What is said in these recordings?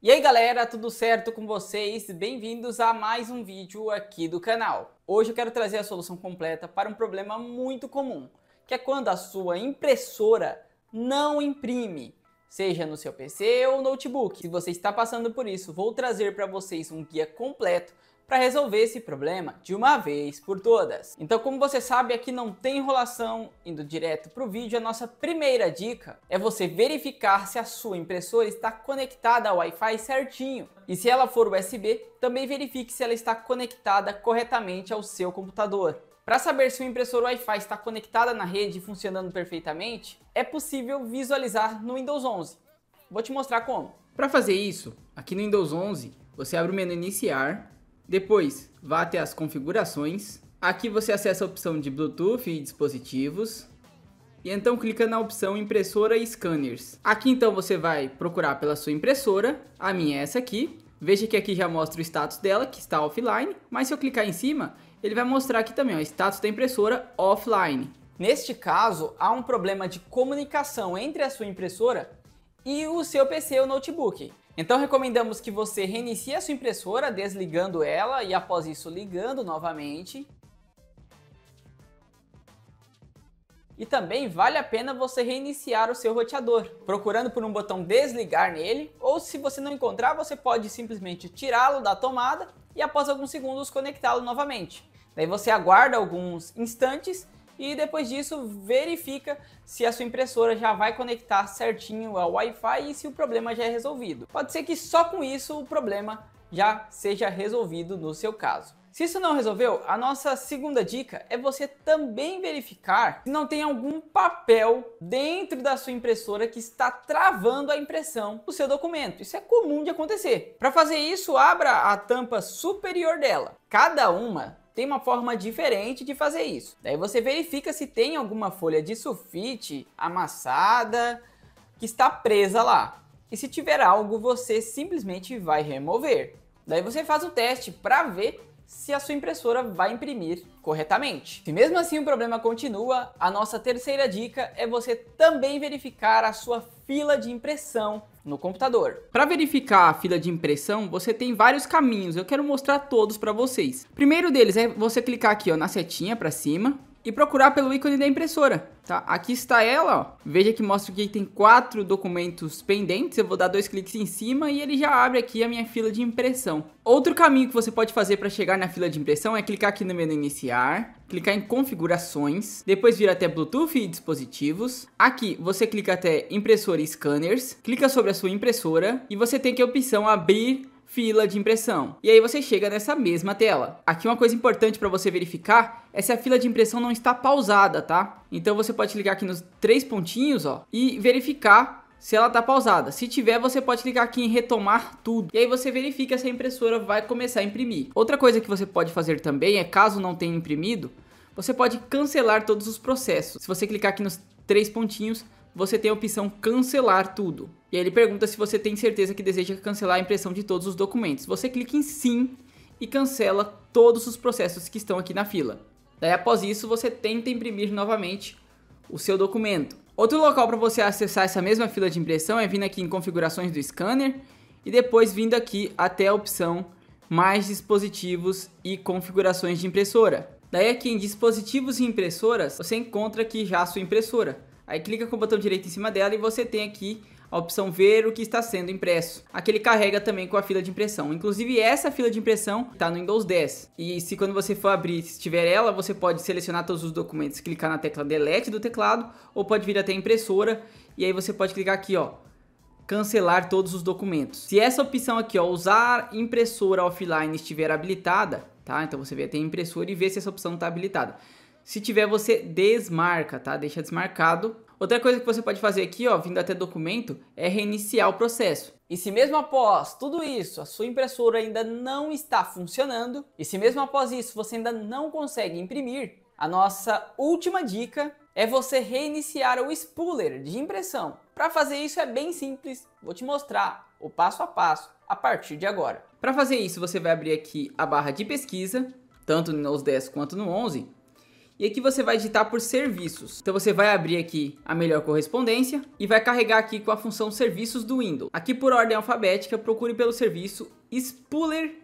E aí galera, tudo certo com vocês? Bem-vindos a mais um vídeo aqui do canal. Hoje eu quero trazer a solução completa para um problema muito comum, que é quando a sua impressora não imprime, seja no seu PC ou notebook. Se você está passando por isso, vou trazer para vocês um guia completo para resolver esse problema de uma vez por todas. Então, como você sabe, aqui não tem enrolação, indo direto para o vídeo, a nossa primeira dica é você verificar se a sua impressora está conectada ao Wi-Fi certinho. E se ela for USB, também verifique se ela está conectada corretamente ao seu computador. Para saber se o impressor Wi-Fi está conectada na rede e funcionando perfeitamente, é possível visualizar no Windows 11. Vou te mostrar como. Para fazer isso, aqui no Windows 11, você abre o menu Iniciar depois, vá até as configurações. Aqui você acessa a opção de Bluetooth e dispositivos. E então clica na opção impressora e scanners. Aqui então você vai procurar pela sua impressora. A minha é essa aqui. Veja que aqui já mostra o status dela, que está offline. Mas se eu clicar em cima, ele vai mostrar aqui também, o status da impressora offline. Neste caso, há um problema de comunicação entre a sua impressora e o seu PC ou notebook. Então recomendamos que você reinicie a sua impressora desligando ela e após isso ligando novamente. E também vale a pena você reiniciar o seu roteador, procurando por um botão desligar nele, ou se você não encontrar, você pode simplesmente tirá-lo da tomada e após alguns segundos conectá-lo novamente. Daí você aguarda alguns instantes e depois disso verifica se a sua impressora já vai conectar certinho ao Wi-Fi e se o problema já é resolvido. Pode ser que só com isso o problema já seja resolvido no seu caso. Se isso não resolveu, a nossa segunda dica é você também verificar se não tem algum papel dentro da sua impressora que está travando a impressão do seu documento. Isso é comum de acontecer. Para fazer isso, abra a tampa superior dela. Cada uma tem uma forma diferente de fazer isso. Daí você verifica se tem alguma folha de sulfite amassada que está presa lá. E se tiver algo, você simplesmente vai remover. Daí você faz o teste para ver se a sua impressora vai imprimir corretamente. Se mesmo assim o problema continua, a nossa terceira dica é você também verificar a sua fila de impressão no computador. Para verificar a fila de impressão, você tem vários caminhos, eu quero mostrar todos para vocês. Primeiro deles é você clicar aqui ó, na setinha para cima e procurar pelo ícone da impressora. Tá, aqui está ela, ó. veja que mostra que tem quatro documentos pendentes, eu vou dar dois cliques em cima e ele já abre aqui a minha fila de impressão. Outro caminho que você pode fazer para chegar na fila de impressão é clicar aqui no menu iniciar, clicar em configurações, depois vir até Bluetooth e dispositivos. Aqui você clica até impressora e scanners, clica sobre a sua impressora e você tem que a opção abrir fila de impressão. E aí você chega nessa mesma tela. Aqui uma coisa importante para você verificar é se a fila de impressão não está pausada, tá? Então você pode clicar aqui nos três pontinhos, ó, e verificar se ela tá pausada. Se tiver, você pode clicar aqui em retomar tudo. E aí você verifica se a impressora vai começar a imprimir. Outra coisa que você pode fazer também é, caso não tenha imprimido, você pode cancelar todos os processos. Se você clicar aqui nos três pontinhos, você tem a opção cancelar tudo. E aí ele pergunta se você tem certeza que deseja cancelar a impressão de todos os documentos. Você clica em sim e cancela todos os processos que estão aqui na fila. Daí após isso você tenta imprimir novamente o seu documento. Outro local para você acessar essa mesma fila de impressão é vindo aqui em configurações do scanner e depois vindo aqui até a opção mais dispositivos e configurações de impressora. Daí aqui em dispositivos e impressoras, você encontra aqui já a sua impressora. Aí clica com o botão direito em cima dela e você tem aqui a opção ver o que está sendo impresso. Aqui ele carrega também com a fila de impressão. Inclusive essa fila de impressão está no Windows 10. E se quando você for abrir, se tiver ela, você pode selecionar todos os documentos, clicar na tecla delete do teclado ou pode vir até a impressora e aí você pode clicar aqui, ó, cancelar todos os documentos. Se essa opção aqui, ó, usar impressora offline estiver habilitada, tá? Então você vê até a impressora e vê se essa opção está habilitada. Se tiver, você desmarca, tá? Deixa desmarcado. Outra coisa que você pode fazer aqui, ó, vindo até documento, é reiniciar o processo. E se mesmo após tudo isso a sua impressora ainda não está funcionando, e se mesmo após isso você ainda não consegue imprimir, a nossa última dica é você reiniciar o spooler de impressão. Para fazer isso é bem simples, vou te mostrar o passo a passo a partir de agora. Para fazer isso, você vai abrir aqui a barra de pesquisa, tanto no 10 quanto no 11, e aqui você vai digitar por serviços. Então você vai abrir aqui a melhor correspondência e vai carregar aqui com a função serviços do Windows. Aqui por ordem alfabética, procure pelo serviço Spooler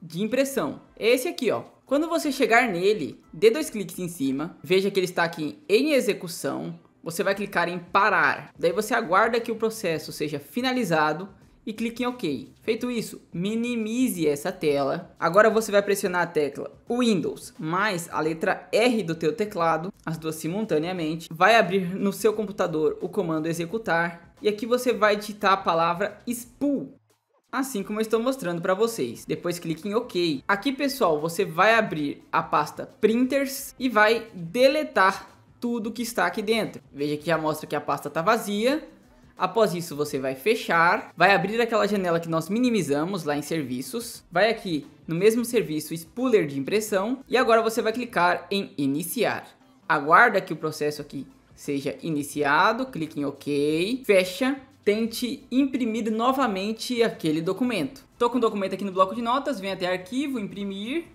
de impressão. É Esse aqui, ó. Quando você chegar nele, dê dois cliques em cima, veja que ele está aqui em execução, você vai clicar em parar. Daí você aguarda que o processo seja finalizado e clique em OK. Feito isso, minimize essa tela. Agora você vai pressionar a tecla Windows mais a letra R do teu teclado, as duas simultaneamente. Vai abrir no seu computador o comando executar e aqui você vai digitar a palavra spool assim como eu estou mostrando para vocês. Depois clique em OK. Aqui, pessoal, você vai abrir a pasta printers e vai deletar tudo que está aqui dentro. Veja que já mostra que a pasta está vazia Após isso, você vai fechar, vai abrir aquela janela que nós minimizamos lá em serviços, vai aqui no mesmo serviço Spooler de impressão e agora você vai clicar em iniciar. Aguarda que o processo aqui seja iniciado, clique em OK, fecha, tente imprimir novamente aquele documento. Estou com o documento aqui no bloco de notas, venho até arquivo, imprimir,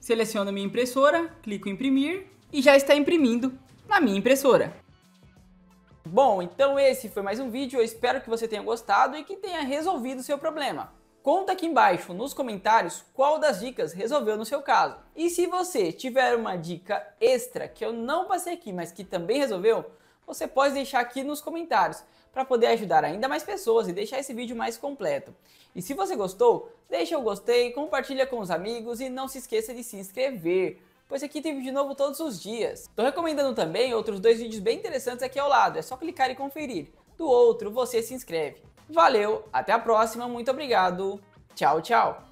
seleciono minha impressora, clico em imprimir e já está imprimindo na minha impressora. Bom, então esse foi mais um vídeo, eu espero que você tenha gostado e que tenha resolvido o seu problema. Conta aqui embaixo nos comentários qual das dicas resolveu no seu caso. E se você tiver uma dica extra que eu não passei aqui, mas que também resolveu, você pode deixar aqui nos comentários para poder ajudar ainda mais pessoas e deixar esse vídeo mais completo. E se você gostou, deixa o gostei, compartilha com os amigos e não se esqueça de se inscrever pois aqui tem vídeo novo todos os dias. Estou recomendando também outros dois vídeos bem interessantes aqui ao lado, é só clicar e conferir. Do outro, você se inscreve. Valeu, até a próxima, muito obrigado, tchau, tchau.